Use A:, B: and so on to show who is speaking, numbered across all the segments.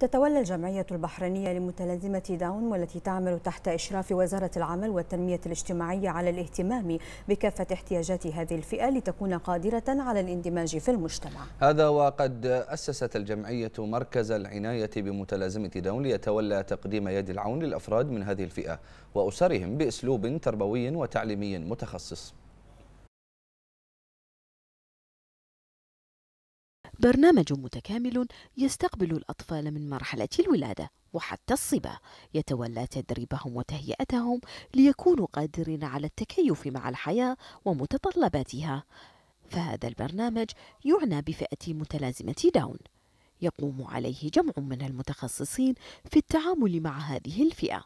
A: تتولى الجمعية البحرينية لمتلازمة داون والتي تعمل تحت إشراف وزارة العمل والتنمية الاجتماعية على الاهتمام بكافة احتياجات هذه الفئة لتكون قادرة على الاندماج في المجتمع هذا وقد أسست الجمعية مركز العناية بمتلازمة داون ليتولى تقديم يد العون للأفراد من هذه الفئة وأسرهم بأسلوب تربوي وتعليمي متخصص برنامج متكامل يستقبل الأطفال من مرحلة الولادة وحتى الصبا يتولى تدريبهم وتهيئتهم ليكونوا قادرين على التكيف مع الحياة ومتطلباتها فهذا البرنامج يعنى بفئة متلازمة داون يقوم عليه جمع من المتخصصين في التعامل مع هذه الفئة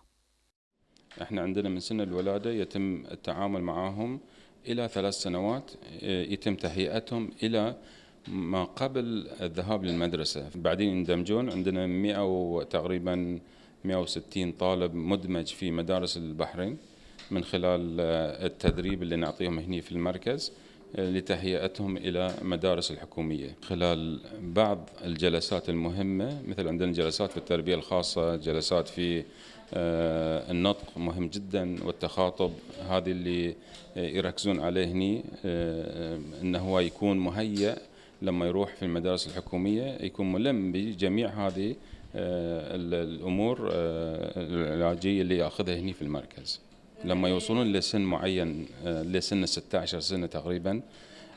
B: احنا عندنا من سن الولادة يتم التعامل معهم إلى ثلاث سنوات اه، يتم تهيئتهم إلى ما قبل الذهاب للمدرسة بعدين يندمجون عندنا 100 تقريبا 160 طالب مدمج في مدارس البحرين من خلال آه، التدريب اللي نعطيهم هنا في المركز آه، لتهيئتهم الى مدارس الحكوميه خلال بعض الجلسات المهمه مثل عندنا جلسات في التربيه الخاصه جلسات في آه، النطق مهم جدا والتخاطب هذه اللي يركزون عليه هني انه هو يكون مهيئ لما يروح في المدارس الحكوميه يكون ملم بجميع هذه آه، الامور آه، العلاجيه اللي ياخذها هنا في المركز لما يوصلون لسن معين آه، لسن 16 سنه تقريبا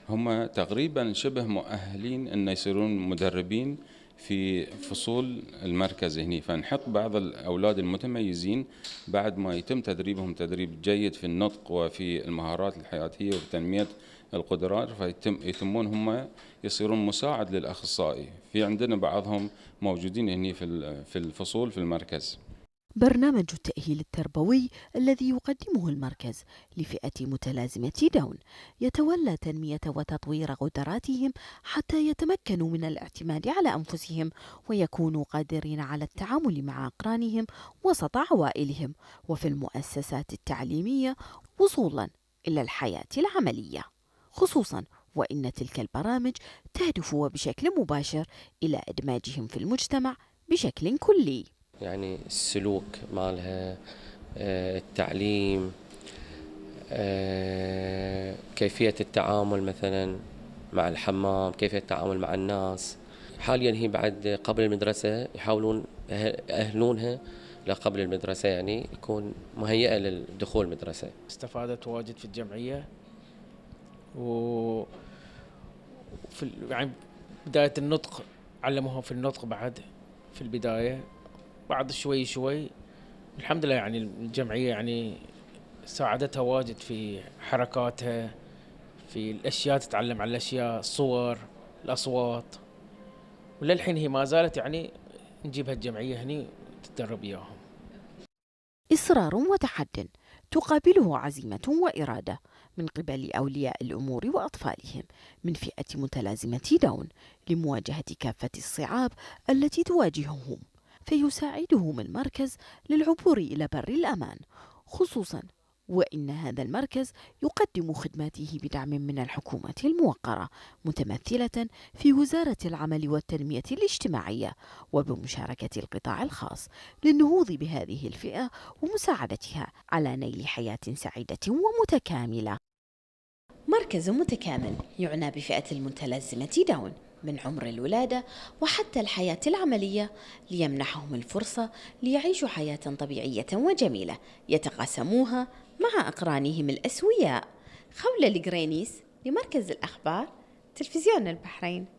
B: هم تقريبا شبه مؤهلين ان يصيرون مدربين في فصول المركز هنا فنحط بعض الأولاد المتميزين بعد ما يتم تدريبهم تدريب جيد في النطق وفي المهارات الحياتية وتنمية القدرات فيتم يتمون هم يصيرون مساعد للأخصائي في عندنا بعضهم موجودين هنا في الفصول في المركز
A: برنامج التأهيل التربوي الذي يقدمه المركز لفئة متلازمة داون يتولى تنمية وتطوير قدراتهم حتى يتمكنوا من الاعتماد على أنفسهم ويكونوا قادرين على التعامل مع أقرانهم وسط عوائلهم وفي المؤسسات التعليمية وصولا إلى الحياة العملية خصوصا وإن تلك البرامج تهدف وبشكل مباشر إلى إدماجهم في المجتمع بشكل كلي
C: يعني السلوك مالها آه، التعليم آه، كيفية التعامل مثلا مع الحمام كيفية التعامل مع الناس حاليا هي بعد قبل المدرسة يحاولون أه-، يأهلونها لقبل المدرسة يعني يكون مهيئة للدخول المدرسة استفادت واجد في الجمعية و في يعني بداية النطق علموهم في النطق بعد في البداية بعد شوي شوي الحمد لله يعني الجمعيه يعني ساعدتها واجد في حركاتها في الاشياء تتعلم على الاشياء الصور الاصوات وللحين هي ما زالت يعني نجيبها الجمعيه هني تتدرب وياهم
A: اصرار وتحد تقابله عزيمه واراده من قبل أولياء الأمور وأطفالهم من فئة متلازمة داون لمواجهة كافة الصعاب التي تواجههم فيساعدهم المركز للعبور إلى بر الأمان خصوصا وإن هذا المركز يقدم خدماته بدعم من الحكومة الموقرة متمثلة في وزارة العمل والتنمية الاجتماعية وبمشاركة القطاع الخاص للنهوض بهذه الفئة ومساعدتها على نيل حياة سعيدة ومتكاملة مركز متكامل يعنى بفئة المتلازمة داون من عمر الولادة وحتى الحياة العملية ليمنحهم الفرصة ليعيشوا حياة طبيعية وجميلة يتقاسموها مع أقرانهم الأسوياء خولة لجرينيس لمركز الأخبار تلفزيون البحرين